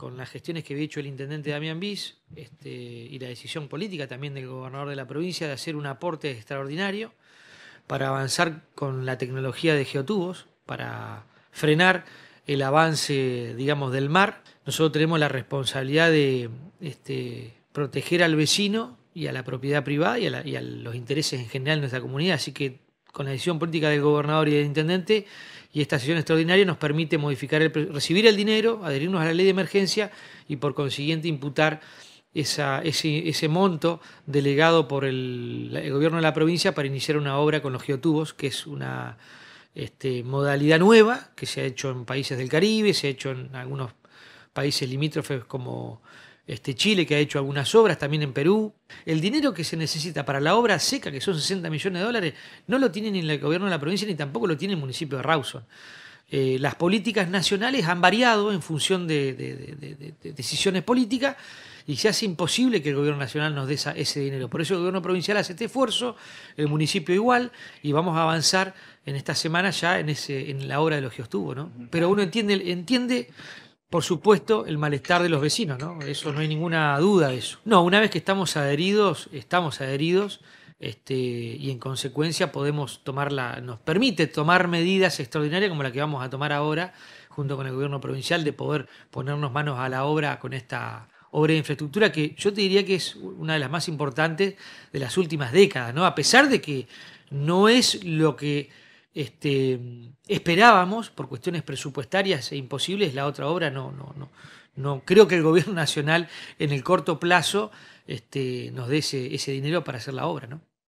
con las gestiones que había hecho el intendente Damián Bis este, y la decisión política también del gobernador de la provincia de hacer un aporte extraordinario para avanzar con la tecnología de geotubos, para frenar el avance, digamos, del mar. Nosotros tenemos la responsabilidad de este, proteger al vecino y a la propiedad privada y a, los intereses en general de nuestra comunidad, así que con la decisión política del gobernador y del intendente, y esta sesión extraordinaria nos permite modificar el, recibir el dinero, adherirnos a la ley de emergencia y por consiguiente imputar ese, monto delegado por el, gobierno de la provincia para iniciar una obra con los geotubos, que es una este, modalidad nueva que se ha hecho en países del Caribe, se ha hecho en algunos países limítrofes como este, Chile, que ha hecho algunas obras, también en Perú. El dinero que se necesita para la obra seca, que son 60 millones de dólares, no lo tiene ni el gobierno de la provincia ni tampoco lo tiene el municipio de Rawson. Eh, las políticas nacionales han variado en función de, decisiones políticas y se hace imposible que el gobierno nacional nos dé ese dinero. Por eso el gobierno provincial hace este esfuerzo, el municipio igual, y vamos a avanzar en esta semana ya en, la obra de los que ¿no? Pero uno entiende, entiende por supuesto, el malestar de los vecinos, ¿no? Eso no hay ninguna duda de eso. No, una vez que estamos adheridos, estamos adheridos, este, y en consecuencia podemos tomarla, nos permite tomar medidas extraordinarias como la que vamos a tomar ahora junto con el gobierno provincial de poder ponernos manos a la obra con esta obra de infraestructura que yo te diría que es una de las más importantes de las últimas décadas, ¿no? A pesar de que no es lo que este, esperábamos, por cuestiones presupuestarias e imposibles, la otra obra no, no, no, no. Creo que el gobierno nacional en el corto plazo este, nos dé ese, ese dinero para hacer la obra, ¿no?